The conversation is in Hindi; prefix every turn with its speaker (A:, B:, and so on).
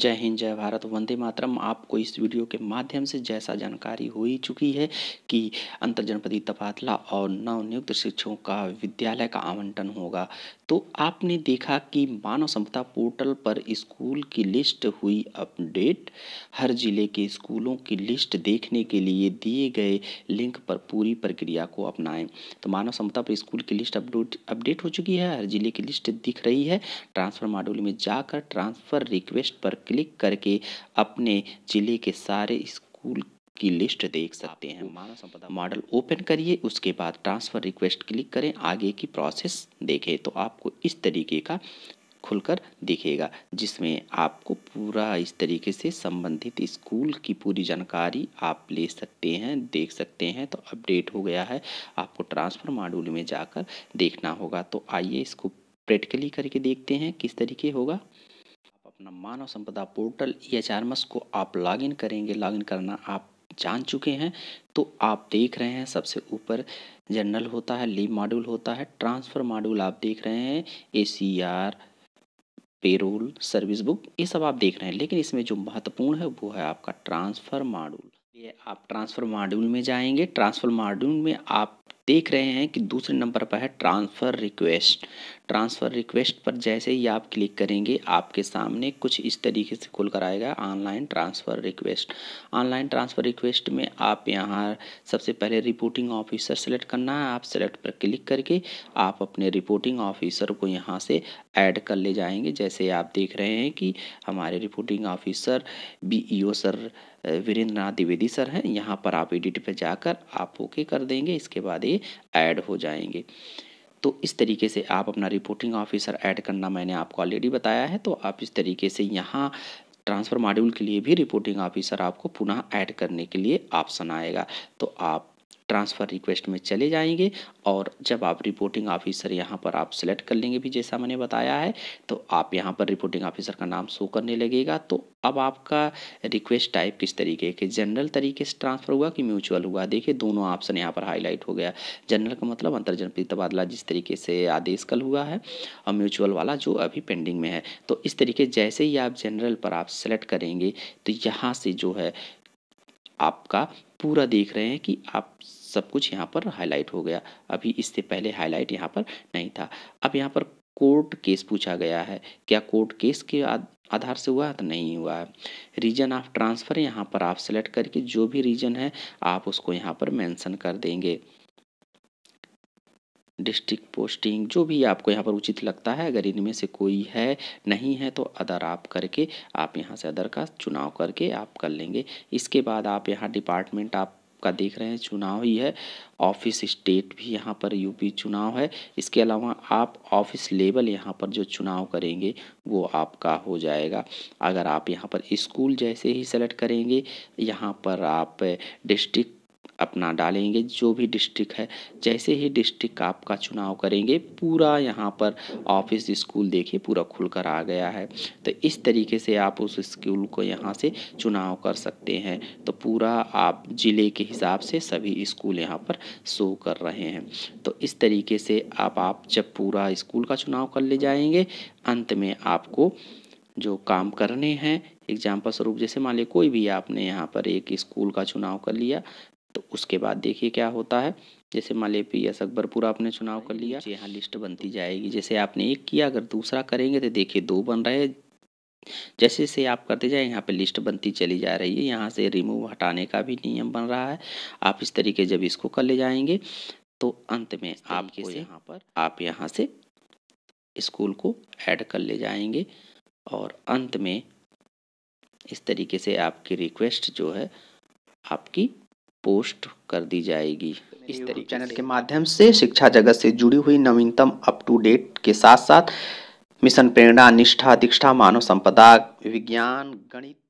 A: जय हिंद जय भारत वंदे मातरम आपको इस वीडियो के माध्यम से जैसा जानकारी हो ही चुकी है कि जनपदी तबादला और नवनियुक्त शिक्षकों का विद्यालय का आवंटन होगा तो आपने देखा कि मानव समता पोर्टल पर स्कूल की लिस्ट हुई अपडेट हर जिले के स्कूलों की लिस्ट देखने के लिए दिए गए लिंक पर पूरी प्रक्रिया को अपनाएं तो मानव समता पर स्कूल की लिस्ट अपडेट अपडेट हो चुकी है हर जिले की लिस्ट दिख रही है ट्रांसफर मॉड्यूल में जाकर ट्रांसफर रिक्वेस्ट पर क्लिक करके अपने ज़िले के सारे स्कूल की लिस्ट देख सकते हैं मानव संपदा मॉडल ओपन करिए उसके बाद ट्रांसफ़र रिक्वेस्ट क्लिक करें आगे की प्रोसेस देखें तो आपको इस तरीके का खुलकर दिखेगा जिसमें आपको पूरा इस तरीके से संबंधित स्कूल की पूरी जानकारी आप ले सकते हैं देख सकते हैं तो अपडेट हो गया है आपको ट्रांसफ़र मॉड्यूल में जाकर देखना होगा तो आइए इसको प्रैक्टिकली करके देखते हैं किस तरीके होगा अपना मानव संपदा पोर्टल ई e को आप लॉगिन करेंगे लॉगिन करना आप जान चुके हैं तो आप देख रहे हैं सबसे ऊपर जनरल होता है लीव मॉड्यूल होता है ट्रांसफ़र मॉड्यूल आप देख रहे हैं A C R payroll service book ये सब आप देख रहे हैं लेकिन इसमें जो महत्वपूर्ण है वो है आपका ट्रांसफ़र मॉड्यूल ये आप ट्रांसफ़र मॉड्यूल में जाएंगे ट्रांसफ़र मॉड्यूल में आप देख रहे हैं कि दूसरे नंबर पर है ट्रांसफ़र रिक्वेस्ट ट्रांसफ़र रिक्वेस्ट पर जैसे ही आप क्लिक करेंगे आपके सामने कुछ इस तरीके से खुल कर आएगा online transfer request online transfer request में आप यहाँ सबसे पहले रिपोर्टिंग ऑफिसर सेलेक्ट करना है आप सेलेक्ट पर क्लिक करके आप अपने रिपोर्टिंग ऑफिसर को यहाँ से ऐड कर ले जाएंगे जैसे आप देख रहे हैं कि हमारे रिपोर्टिंग ऑफिसर बी सर वीरेंद्र नाथ द्विवेदी सर हैं यहाँ पर आप एडिट पर जाकर आप ओके कर देंगे इसके बाद ये ऐड हो जाएंगे तो इस तरीके से आप अपना रिपोर्टिंग ऑफिसर ऐड करना मैंने आपको ऑलरेडी बताया है तो आप इस तरीके से यहाँ ट्रांसफ़र मॉड्यूल के लिए भी रिपोर्टिंग ऑफिसर आपको पुनः ऐड करने के लिए ऑप्शन आएगा तो आप ट्रांसफ़र रिक्वेस्ट में चले जाएंगे और जब आप रिपोर्टिंग ऑफिसर यहाँ पर आप सेलेक्ट कर लेंगे भी जैसा मैंने बताया है तो आप यहाँ पर रिपोर्टिंग ऑफिसर का नाम शो करने लगेगा तो अब आपका रिक्वेस्ट टाइप किस तरीके के जनरल तरीके से ट्रांसफ़र हुआ कि म्यूचुअल हुआ देखिए दोनों ऑप्शन यहाँ पर हाईलाइट हो गया जनरल का मतलब अंतर्जनपदी तबादला जिस तरीके से आदेश कल हुआ है और म्यूचुअल वाला जो अभी पेंडिंग में है तो इस तरीके जैसे ही आप जनरल पर आप सेलेक्ट करेंगे तो यहाँ से जो है आपका पूरा देख रहे हैं कि आप सब कुछ यहाँ पर हाईलाइट हो गया अभी इससे पहले हाईलाइट यहाँ पर नहीं था अब यहाँ पर कोर्ट केस पूछा गया है क्या कोर्ट केस के आधार से हुआ है तो नहीं हुआ है रीजन ऑफ ट्रांसफ़र यहाँ पर आप सेलेक्ट करके जो भी रीजन है आप उसको यहाँ पर मेंशन कर देंगे डिस्ट्रिक्ट पोस्टिंग जो भी आपको यहाँ पर उचित लगता है अगर इनमें से कोई है नहीं है तो अदर आप करके आप यहाँ से अदर का चुनाव करके आप कर लेंगे इसके बाद आप यहाँ डिपार्टमेंट आप का देख रहे हैं चुनाव ही है ऑफिस स्टेट भी यहाँ पर यूपी चुनाव है इसके अलावा आप ऑफिस लेवल यहाँ पर जो चुनाव करेंगे वो आपका हो जाएगा अगर आप यहाँ पर स्कूल जैसे ही सेलेक्ट करेंगे यहाँ पर आप डिस्ट्रिक्ट अपना डालेंगे जो भी डिस्ट्रिक्ट है जैसे ही डिस्ट्रिक्ट आपका चुनाव करेंगे पूरा यहाँ पर ऑफिस स्कूल देखिए पूरा खुलकर आ गया है तो इस तरीके से आप उस स्कूल को यहाँ से चुनाव कर सकते हैं तो पूरा आप ज़िले के हिसाब से सभी स्कूल यहाँ पर शो कर रहे हैं तो इस तरीके से आप आप जब पूरा स्कूल का चुनाव कर ले जाएंगे अंत में आपको जो काम करने हैं एग्जाम्पल स्वरूप जैसे मान ली कोई भी आपने यहाँ पर एक स्कूल का चुनाव कर लिया तो उसके बाद देखिए क्या होता है जैसे पी या अकबरपुर आपने चुनाव कर लिया यहाँ लिस्ट बनती जाएगी जैसे आपने एक किया अगर दूसरा करेंगे तो देखिए दो बन रहे जैसे जैसे आप करते जाए यहाँ पे लिस्ट बनती चली जा रही है यहाँ से रिमूव हटाने का भी नियम बन रहा है आप इस तरीके जब इसको कर ले जाएंगे तो अंत में आपके से यहाँ पर आप यहाँ से स्कूल को ऐड कर ले जाएंगे और अंत में इस तरीके से आपकी रिक्वेस्ट जो है आपकी पोस्ट कर दी जाएगी इस तरीके चैनल के माध्यम से शिक्षा जगत से जुड़ी हुई नवीनतम अप टू डेट के साथ साथ मिशन प्रेरणा निष्ठा दीक्षा मानव संपदा विज्ञान गणित